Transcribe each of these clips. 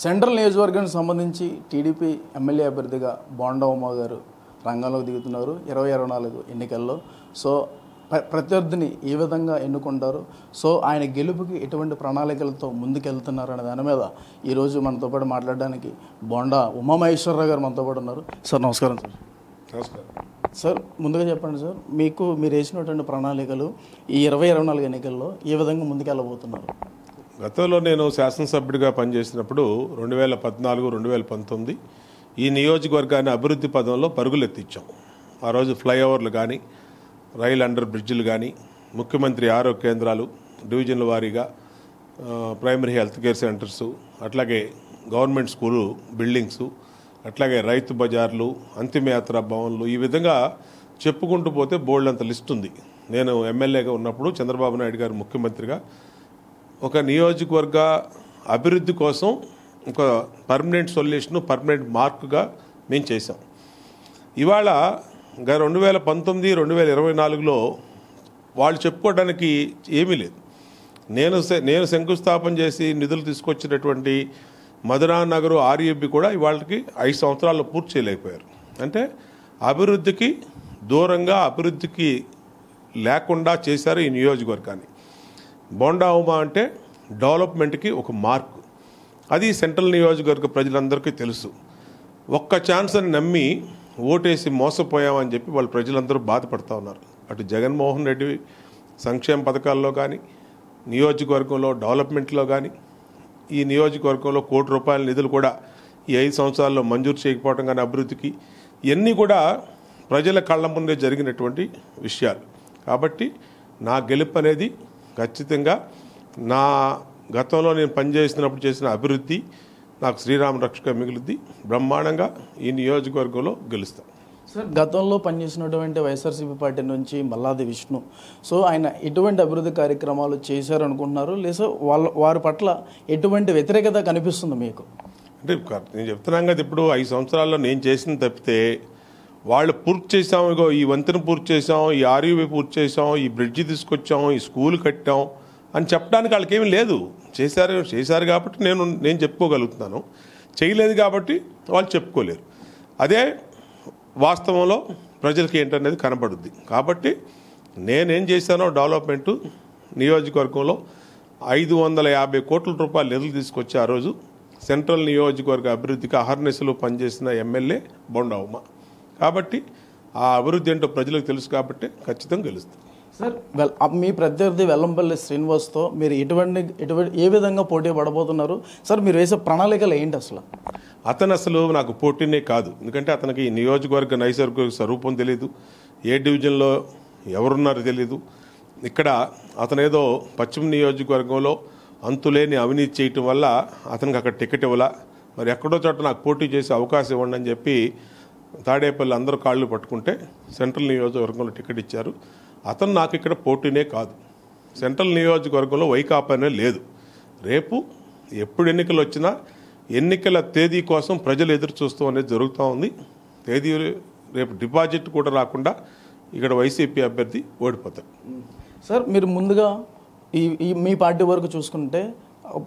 central నియోజకవర్గానికి సంబంధించి TDP MLA అభ్యర్థిగా బోండవమ్మ గారు రంగంలోకి దిగుతున్నారు ఇరవై ఇరవై నాలుగు ఎన్నికల్లో సో ప్రత్యర్థిని ఏ విధంగా ఎన్నుకుంటారు సో ఆయన గెలుపుకి ఎటువంటి ప్రణాళికలతో ముందుకెళ్తున్నారు అనే దాని మీద ఈరోజు మనతో పాటు మాట్లాడడానికి బొండా ఉమామహేశ్వరరావు గారు మనతో పాటు ఉన్నారు సార్ నమస్కారం సార్ నమస్కారం సార్ ముందుగా చెప్పండి సార్ మీకు మీరు వేసినటువంటి ప్రణాళికలు ఈ ఇరవై ఇరవై నాలుగు ఎన్నికల్లో ఏ విధంగా ముందుకెళ్ళబోతున్నారు గతంలో నేను శాసనసభ్యుడిగా పనిచేసినప్పుడు రెండు వేల పద్నాలుగు రెండు వేల పంతొమ్మిది ఈ నియోజకవర్గాన్ని అభివృద్ధి పదంలో పరుగులెత్తించాం ఆ రోజు ఫ్లైఓవర్లు కానీ రైల్ అండర్ బ్రిడ్జిలు కానీ ముఖ్యమంత్రి ఆరోగ్య కేంద్రాలు డివిజన్ల వారీగా ప్రైమరీ హెల్త్ కేర్ సెంటర్స్ అట్లాగే గవర్నమెంట్ స్కూలు బిల్డింగ్స్ అట్లాగే రైతు బజార్లు అంతిమయాత్ర భవన్లు ఈ విధంగా చెప్పుకుంటూ పోతే బోల్డ్ అంత లిస్ట్ ఉంది నేను ఎమ్మెల్యేగా ఉన్నప్పుడు చంద్రబాబు నాయుడు గారు ముఖ్యమంత్రిగా ఒక నియోజకవర్గ అభివృద్ధి కోసం ఒక పర్మనెంట్ సొల్యూషన్ పర్మనెంట్ మార్క్గా మేము చేసాం ఇవాళ గత రెండు వేల పంతొమ్మిది రెండు వేల ఇరవై నాలుగులో వాళ్ళు చెప్పుకోవడానికి ఏమీ లేదు నేను నేను శంకుస్థాపన చేసి నిధులు తీసుకొచ్చినటువంటి మధురా నగరు ఆర్యూబి కూడా ఇవాళకి ఐదు సంవత్సరాల్లో పూర్తి చేయలేకపోయారు అంటే అభివృద్ధికి దూరంగా అభివృద్ధికి లేకుండా చేశారు ఈ నియోజకవర్గాన్ని బోండా ఉమా అంటే డెవలప్మెంట్కి ఒక మార్క్ అది సెంట్రల్ నియోజకవర్గ ప్రజలందరికీ తెలుసు ఒక్క ఛాన్స్ అని నమ్మి ఓటేసి మోసపోయామని చెప్పి వాళ్ళు ప్రజలందరూ బాధపడుతూ ఉన్నారు అటు జగన్మోహన్ రెడ్డి సంక్షేమ పథకాల్లో కానీ నియోజకవర్గంలో డెవలప్మెంట్లో కానీ ఈ నియోజకవర్గంలో కోటి రూపాయల నిధులు కూడా ఈ ఐదు సంవత్సరాల్లో మంజూరు చేయకపోవడం కానీ అభివృద్ధికి ఇవన్నీ కూడా ప్రజల కళ్ళ ముందే జరిగినటువంటి విషయాలు కాబట్టి నా గెలుపు అనేది ఖచ్చితంగా నా గతంలో నేను పనిచేసినప్పుడు చేసిన అభివృద్ధి నాకు శ్రీరామ రక్షక మిగులుద్ది బ్రహ్మాండంగా ఈ నియోజకవర్గంలో గెలుస్తాను సార్ గతంలో పనిచేసినటువంటి వైఎస్ఆర్సీపీ పార్టీ నుంచి మల్లాది విష్ణు సో ఆయన ఎటువంటి అభివృద్ధి కార్యక్రమాలు చేశారు అనుకుంటున్నారు లేదా వాళ్ళ వారి పట్ల ఎటువంటి వ్యతిరేకత కనిపిస్తుంది మీకు అంటే నేను చెప్తున్నాను కదా ఇప్పుడు ఐదు సంవత్సరాల్లో నేను చేసిన తప్పితే వాళ్ళు పూర్తి చేసాం ఇగో ఈ వంతెన పూర్తి చేసాం ఈ ఆర్యూబీ పూర్తి చేసాం ఈ బ్రిడ్జి తీసుకొచ్చాం ఈ స్కూల్ కట్టాం అని చెప్పడానికి వాళ్ళకి ఏమీ లేదు చేశారు చేశారు కాబట్టి నేను నేను చెప్పుకోగలుగుతున్నాను చేయలేదు కాబట్టి వాళ్ళు చెప్పుకోలేరు అదే వాస్తవంలో ప్రజలకి ఏంటనేది కనబడుద్ది కాబట్టి నేనేం చేశానో డెవలప్మెంట్ నియోజకవర్గంలో ఐదు వందల యాభై కోట్ల రూపాయలు నిధులు తీసుకొచ్చి ఆ రోజు సెంట్రల్ నియోజకవర్గ అభివృద్ధికి అహర్నిశలు పనిచేసిన ఎమ్మెల్యే బొండవమ్మ కాబట్టి ఆ అభివృద్ధి ఏంటో ప్రజలకు తెలుసు కాబట్టి ఖచ్చితంగా గెలుస్తుంది సార్ మీ ప్రత్యర్థి వెల్లంపల్లి శ్రీనివాస్తో మీరు ఎటువంటి ఎటువంటి ఏ విధంగా పోటీ పడబోతున్నారు సార్ మీరు వేసే ప్రణాళికలు ఏంటి అసలు అతను అసలు నాకు పోటీనే కాదు ఎందుకంటే అతనికి నియోజకవర్గ నైసర్గిక స్వరూపం తెలియదు ఏ డివిజన్లో ఎవరున్నారో తెలియదు ఇక్కడ అతనేదో పశ్చిమ నియోజకవర్గంలో అంతులేని అవినీతి చేయటం వల్ల అతనికి అక్కడ టికెట్ ఇవ్వాల మరి ఎక్కడో చోట నాకు పోటీ చేసే అవకాశం ఇవ్వండి అని చెప్పి తాడేపల్లి అందరూ కాళ్ళు పట్టుకుంటే సెంట్రల్ నియోజకవర్గంలో టికెట్ ఇచ్చారు అతను నాకు ఇక్కడ పోటీనే కాదు సెంట్రల్ నియోజకవర్గంలో వైకాపానే లేదు రేపు ఎప్పుడు ఎన్నికలు వచ్చినా ఎన్నికల తేదీ కోసం ప్రజలు ఎదురు చూస్తూ అనేది జరుగుతూ ఉంది తేదీ రేపు డిపాజిట్ కూడా రాకుండా ఇక్కడ వైసీపీ అభ్యర్థి ఓడిపోతారు సార్ మీరు ముందుగా ఈ మీ పార్టీ వరకు చూసుకుంటే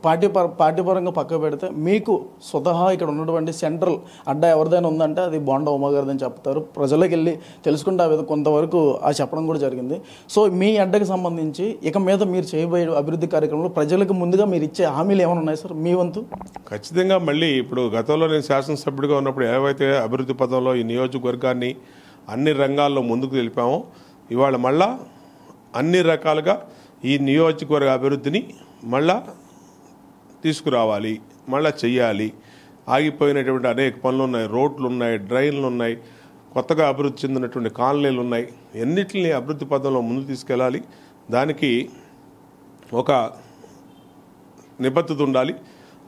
పార్టీ పార్టీ పరంగా పక్క పెడితే మీకు స్వతహా ఇక్కడ ఉన్నటువంటి సెంట్రల్ అడ్డా ఎవరిదైనా ఉందంటే అది బాండ ఉమాగారిదని చెప్తారు ప్రజలకు వెళ్ళి తెలుసుకుంటే ఆ కొంతవరకు ఆ చెప్పడం కూడా జరిగింది సో మీ అడ్డకి సంబంధించి ఇక మీద మీరు చేయబోయే అభివృద్ధి కార్యక్రమంలో ప్రజలకు ముందుగా మీరు ఇచ్చే హామీలు ఏమైనా ఉన్నాయి సార్ మీ వంతు ఖచ్చితంగా మళ్ళీ ఇప్పుడు గతంలో నేను శాసనసభ్యుడిగా ఉన్నప్పుడు ఏవైతే అభివృద్ధి పదంలో ఈ నియోజకవర్గాన్ని అన్ని రంగాల్లో ముందుకు తెలిపామో ఇవాళ మళ్ళా అన్ని రకాలుగా ఈ నియోజకవర్గ అభివృద్ధిని మళ్ళా తీసుకురావాలి మళ్ళీ చెయ్యాలి ఆగిపోయినటువంటి అనేక పనులు ఉన్నాయి రోడ్లు ఉన్నాయి డ్రైన్లు ఉన్నాయి కొత్తగా అభివృద్ధి చెందినటువంటి కాలనీలు ఉన్నాయి ఎన్నిటిని అభివృద్ధి పదంలో ముందు తీసుకెళ్ళాలి దానికి ఒక నిబద్ధత ఉండాలి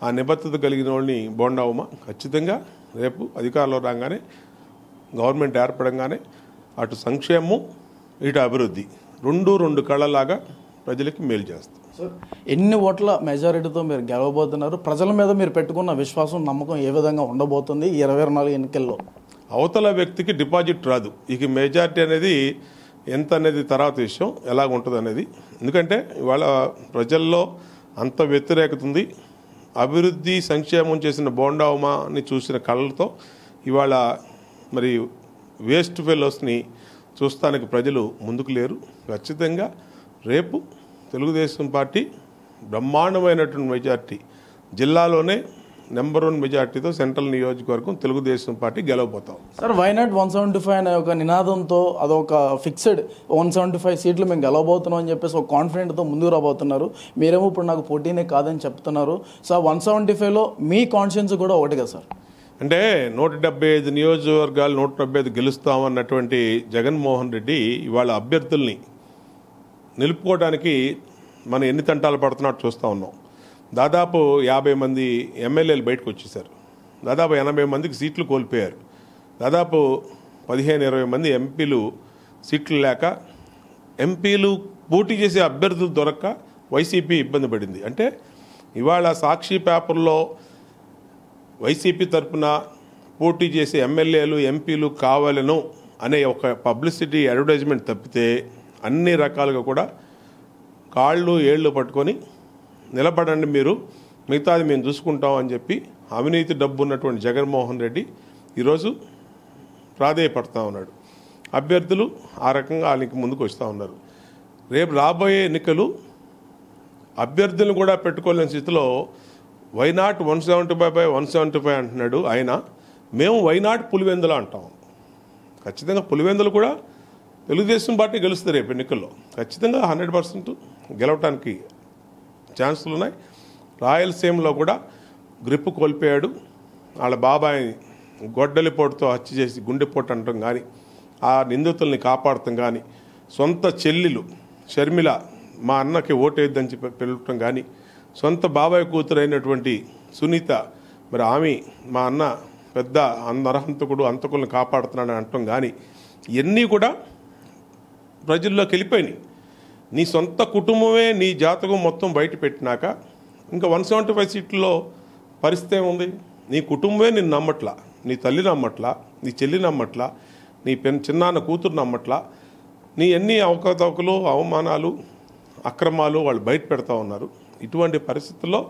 ఆ నిబద్ధత కలిగిన వాళ్ళని బోండావుమ ఖచ్చితంగా రేపు అధికారంలో రాగానే గవర్నమెంట్ ఏర్పడంగానే అటు సంక్షేమం ఇటు అభివృద్ధి రెండు రెండు కళలాగా ప్రజలకి మేలు చేస్తాం ఎన్ని ఓట్ల మెజారిటీతో మీరు గెలవబోతున్నారు ప్రజల మీద మీరు పెట్టుకున్న విశ్వాసం నమ్మకం ఏ విధంగా ఉండబోతుంది ఇరవై నాలుగు ఎన్నికల్లో అవతల వ్యక్తికి డిపాజిట్ రాదు ఇక మెజారిటీ అనేది ఎంత అనేది తర్వాత విషయం ఎలాగ ఉంటుంది అనేది ఎందుకంటే ఇవాళ ప్రజల్లో అంత వ్యతిరేకత ఉంది అభివృద్ధి సంక్షేమం చేసిన బోండావుమాని చూసిన కళ్ళతో ఇవాళ మరి వేస్ట్ ఫెలోస్ని చూస్తానికి ప్రజలు ముందుకు లేరు ఖచ్చితంగా రేపు తెలుగుదేశం పార్టీ బ్రహ్మాండమైనటువంటి మెజార్టీ జిల్లాలోనే నెంబర్ వన్ మెజార్టీతో సెంట్రల్ నియోజకవర్గం తెలుగుదేశం పార్టీ గెలవబోతాం sir why not one seventy five అనే ఒక నినాదంతో అదొక ఫిక్స్డ్ వన్ సెవెంటీ ఫైవ్ సీట్లు మేము గెలవబోతున్నాం అని చెప్పేసి ఒక కాన్ఫిడెంట్తో ముందుకు రాబోతున్నారు మీరేమో ఇప్పుడు నాకు పోటీనే కాదని చెప్తున్నారు సార్ వన్ సెవెంటీ ఫైవ్లో మీ కాన్షియన్స్ కూడా ఒకటిగా సార్ అంటే నూట డెబ్బై ఐదు నియోజకవర్గాలు నూట డెబ్బై ఐదు గెలుస్తామన్నటువంటి జగన్మోహన్ రెడ్డి ఇవాళ అభ్యర్థుల్ని నిలుపుకోవడానికి మనం ఎన్ని తంటాలు పడుతున్నట్టు చూస్తూ ఉన్నాం దాదాపు యాభై మంది ఎమ్మెల్యేలు బయటకు వచ్చేసారు దాదాపు ఎనభై మందికి సీట్లు కోల్పోయారు దాదాపు పదిహేను ఇరవై మంది ఎంపీలు సీట్లు లేక ఎంపీలు పోటీ చేసే అభ్యర్థులు దొరక్క వైసీపీ ఇబ్బంది పడింది అంటే ఇవాళ సాక్షి పేపర్లో వైసీపీ తరఫున పోటీ చేసే ఎమ్మెల్యేలు ఎంపీలు కావాలను అనే ఒక పబ్లిసిటీ అడ్వర్టైజ్మెంట్ తప్పితే అన్ని రకాలుగా కూడా కాళ్ళు ఏళ్ళు పట్టుకొని నిలబడండి మీరు మిగతాది మేము చూసుకుంటాం అని చెప్పి అవినీతి డబ్బు ఉన్నటువంటి జగన్మోహన్ రెడ్డి ఈరోజు ప్రాధేయపడుతూ ఉన్నాడు అభ్యర్థులు ఆ రకంగా వాళ్ళకి ముందుకు వస్తూ ఉన్నారు రేపు రాబోయే ఎన్నికలు అభ్యర్థులను కూడా పెట్టుకోలేని స్థితిలో why not one seventy five by one seventy five అంటున్నాడు ఆయన మేము వై నాట్ అంటాం ఖచ్చితంగా పులివెందులు కూడా తెలుగుదేశం పార్టీ గెలుస్తుంది రేపు ఎన్నికల్లో ఖచ్చితంగా హండ్రెడ్ పర్సెంట్ గెలవటానికి ఛాన్సులు ఉన్నాయి రాయలసీమలో కూడా గ్రిప్ కోల్పోయాడు వాళ్ళ బాబాయ్ గొడ్డలిపోటుతో హత్య చేసి గుండెపోటు అనటం కానీ ఆ నిందితుల్ని కాపాడటం కానీ సొంత చెల్లెలు షర్మిల మా అన్నకి ఓటేద్దని చెప్పి పిలవటం కానీ సొంత బాబాయ్ కూతురు అయినటువంటి సునీత మరి ఆమె మా అన్న పెద్ద అందరహంతకుడు అంతకుల్ని అంతకులను కాపాడుతున్నాడని అనటం కానీ ఇవన్నీ కూడా ప్రజల్లోకి వెళ్ళిపోయినాయి నీ సొంత కుటుంబమే నీ జాతకం మొత్తం బయట పెట్టినాక ఇంకా వన్ సెవెంటీ ఫైవ్ సీట్లో పరిస్థితి ఉంది నీ కుటుంబమే నేను నమ్మట్లా నీ తల్లి నమ్మట్లా నీ చెల్లి నమ్మట్లా నీ పెన్ చిన్నాన్న కూతురు నమ్మట్లా నీ ఎన్ని అవకతవకలు అవమానాలు అక్రమాలు వాళ్ళు బయట పెడతా ఉన్నారు ఇటువంటి పరిస్థితుల్లో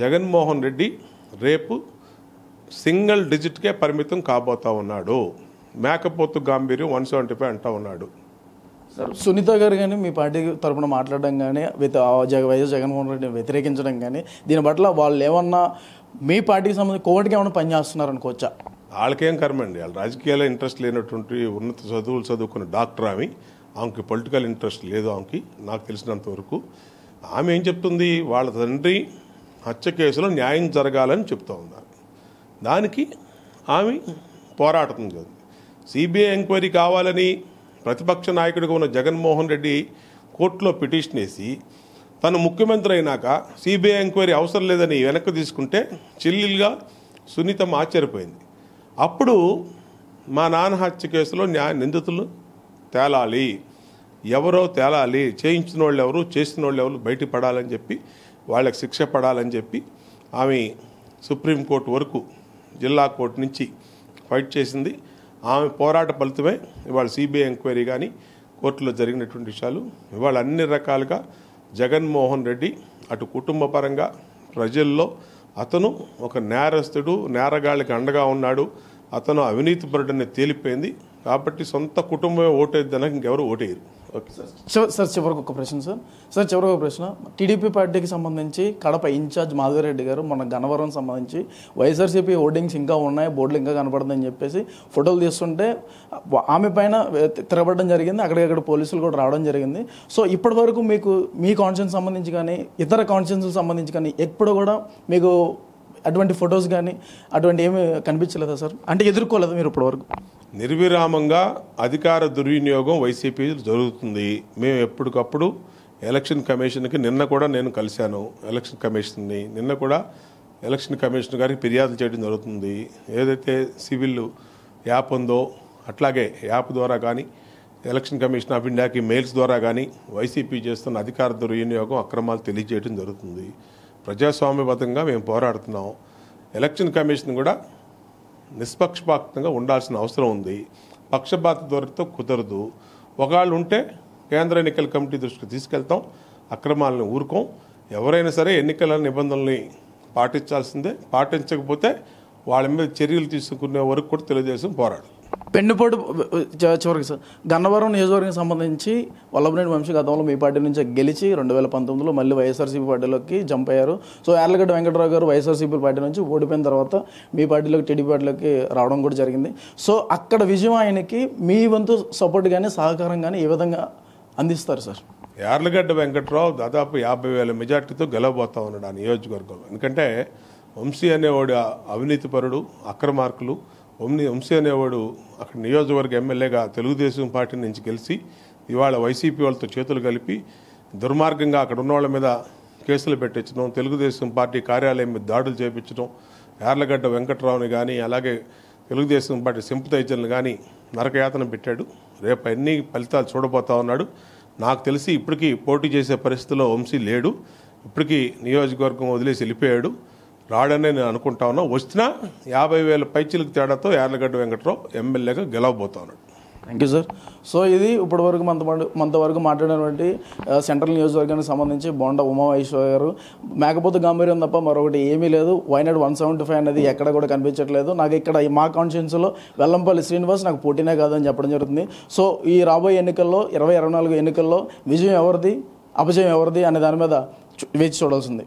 జగన్మోహన్ రెడ్డి రేపు సింగిల్ డిజిట్కే పరిమితం కాబోతా ఉన్నాడు మేకపోతు గాంభీర్యం వన్ సెవెంటీ ఫైవ్ అంటూ ఉన్నాడు సునీత గారు కానీ మీ పార్టీ తరఫున మాట్లాడడం కానీ విత్ జగ వైఎస్ జగన్మోహన్ రెడ్డిని వ్యతిరేకించడం కానీ దీని పట్ల వాళ్ళు ఏమన్నా మీ పార్టీకి సంబంధించి కోవటికి ఏమైనా పనిచేస్తున్నారు అనుకోవచ్చా వాళ్ళకేం కర్మ అండి వాళ్ళు రాజకీయాల్లో ఇంట్రెస్ట్ లేనటువంటి ఉన్నత చదువులు చదువుకున్న డాక్టర్ ఆమె ఆమెకి పొలిటికల్ ఇంట్రెస్ట్ లేదు ఆమెకి నాకు తెలిసినంత వరకు ఆమె ఏం చెప్తుంది వాళ్ళ తండ్రి హత్య కేసులో న్యాయం జరగాలని చెప్తూ ఉన్నారు దానికి ఆమె పోరాటం జరిగింది సిబిఐ ఎంక్వైరీ కావాలని ప్రతిపక్ష నాయకుడిగా ఉన్న జగన్మోహన్ రెడ్డి కోర్టులో పిటిషన్ వేసి తను ముఖ్యమంత్రి అయినాక సిబిఐ ఎంక్వైరీ అవసరం లేదని వెనక్కి తీసుకుంటే చెల్లెలుగా సునీతం ఆశ్చర్యపోయింది అప్పుడు మా నాన్న హత్య కేసులో న్యాయ నిందితులు తేలాలి ఎవరో తేలాలి చేయించిన వాళ్ళు ఎవరు చేసిన వాళ్ళు ఎవరు బయటపడాలని చెప్పి వాళ్ళకి శిక్ష పడాలని చెప్పి ఆమె సుప్రీంకోర్టు వరకు జిల్లా కోర్టు నుంచి ఫైట్ చేసింది ఆమె పోరాట ఫలితమే ఇవాళ సిబిఐ ఎంక్వైరీ కానీ కోర్టులో జరిగినటువంటి విషయాలు ఇవాళ అన్ని రకాలుగా జగన్మోహన్ రెడ్డి అటు కుటుంబ పరంగా ప్రజల్లో అతను ఒక నేరస్తుడు నేరగాళ్ళకి అండగా ఉన్నాడు అతను అవినీతి పరుడని తేలిపోయింది కాబట్టి సొంత కుటుంబమే దానికి ఇంకెవరు ఓటేయరు సార్ సార్ చివరికి ఒక ప్రశ్న సార్ సార్ చివరికి ఒక ప్రశ్న టీడీపీ పార్టీకి సంబంధించి కడప ఇన్ఛార్జ్ మాధవరెడ్డి గారు మన గన్నవరం సంబంధించి వైఎస్ఆర్సీపీ హోర్డింగ్స్ ఇంకా ఉన్నాయి బోర్డులు ఇంకా కనబడదని చెప్పేసి ఫోటోలు తీస్తుంటే ఆమె పైన తిరగబడడం జరిగింది అక్కడికక్కడ పోలీసులు కూడా రావడం జరిగింది సో ఇప్పటి వరకు మీకు మీ కాన్షియన్స్ సంబంధించి కానీ ఇతర కాన్షియన్స్ సంబంధించి కానీ ఎప్పుడు కూడా మీకు అటువంటి ఫొటోస్ కానీ అటువంటి ఏమి కనిపించలేదా సార్ అంటే ఎదుర్కోలేదు మీరు ఇప్పటివరకు నిర్విరామంగా అధికార దుర్వినియోగం వైసీపీ జరుగుతుంది మేము ఎప్పటికప్పుడు ఎలక్షన్ కమిషన్కి నిన్న కూడా నేను కలిశాను ఎలక్షన్ కమిషన్ని నిన్న కూడా ఎలక్షన్ కమిషన్ గారికి ఫిర్యాదు చేయడం జరుగుతుంది ఏదైతే సివిల్ యాప్ ఉందో అట్లాగే యాప్ ద్వారా కానీ ఎలక్షన్ కమిషన్ ఆఫ్ ఇండియాకి మెయిల్స్ ద్వారా కానీ వైసీపీ చేస్తున్న అధికార దుర్వినియోగం అక్రమాలు తెలియజేయడం జరుగుతుంది ప్రజాస్వామ్యబద్ధంగా మేము పోరాడుతున్నాం ఎలక్షన్ కమిషన్ కూడా నిష్పక్షపాతంగా ఉండాల్సిన అవసరం ఉంది పక్షపాత ధోరణితో కుదరదు ఒకళ్ళు ఉంటే కేంద్ర ఎన్నికల కమిటీ దృష్టికి తీసుకెళ్తాం అక్రమాలను ఊరుకోం ఎవరైనా సరే ఎన్నికల నిబంధనల్ని పాటించాల్సిందే పాటించకపోతే వాళ్ళ మీద చర్యలు తీసుకునే వరకు కూడా తెలుగుదేశం పోరాడు పెండిపోటు చివరికి సార్ గన్నవరం నియోజకవర్గం సంబంధించి వల్లభనేని వంశీ గతంలో మీ పార్టీ నుంచి గెలిచి రెండు వేల పంతొమ్మిదిలో మళ్ళీ వైఎస్ఆర్సీపీ పార్టీలోకి జంప్ అయ్యారు సో యార్లగడ్డ వెంకటరావు గారు వైఎస్ఆర్సీపీ పార్టీ నుంచి ఓడిపోయిన తర్వాత మీ పార్టీలోకి టీడీపీ పార్టీలోకి రావడం కూడా జరిగింది సో అక్కడ విజయం ఆయనకి మీ వంతు సపోర్ట్ కానీ సహకారం కానీ ఏ విధంగా అందిస్తారు సార్ యార్లగడ్డ వెంకట్రావు దాదాపు యాభై వేల మెజార్టీతో గెలవబోతా ఉన్నాడు ఆ నియోజకవర్గంలో ఎందుకంటే వంశీ అనేవాడు అవినీతిపరుడు అక్రమార్కులు ఒమ్ని వంశీ అనేవాడు అక్కడ నియోజకవర్గ ఎమ్మెల్యేగా తెలుగుదేశం పార్టీ నుంచి గెలిచి ఇవాళ వైసీపీ వాళ్ళతో చేతులు కలిపి దుర్మార్గంగా అక్కడ ఉన్న వాళ్ళ మీద కేసులు పెట్టించడం తెలుగుదేశం పార్టీ కార్యాలయం మీద దాడులు చేపించడం యార్లగడ్డ వెంకట్రావుని కానీ అలాగే తెలుగుదేశం పార్టీ సింపతైజర్లు కానీ నరకయాతన పెట్టాడు రేపు అన్ని ఫలితాలు చూడబోతా ఉన్నాడు నాకు తెలిసి ఇప్పటికీ పోటీ చేసే పరిస్థితిలో వంశీ లేడు ఇప్పటికీ నియోజకవర్గం వదిలేసి వెళ్ళిపోయాడు రాడనే నేను అనుకుంటా ఉన్నా వచ్చినా యాభై వేల పైచీలకు తేడాతో యార్లగడ్డ వెంకట్రావు ఎమ్మెల్యేగా గెలవబోతా ఉన్నాడు థ్యాంక్ యూ సార్ సో ఇది ఇప్పటి వరకు మనతో మనతో వరకు మాట్లాడినటువంటి సెంట్రల్ నియోజకవర్గానికి సంబంధించి బొండ ఉమామహేశ్వర గారు మేకపోతే గంభీర్యం తప్ప మరొకటి ఏమీ లేదు వైనాడు వన్ సెవెంటీ ఫైవ్ అనేది ఎక్కడ కూడా కనిపించట్లేదు నాకు ఇక్కడ మా కాన్షియన్స్లో వెల్లంపల్లి శ్రీనివాస్ నాకు పోటీనే కాదని చెప్పడం జరుగుతుంది సో ఈ రాబోయే ఎన్నికల్లో ఇరవై ఇరవై నాలుగు ఎన్నికల్లో విజయం ఎవరిది అపజయం ఎవరిది అనే దాని మీద వేచి చూడాల్సింది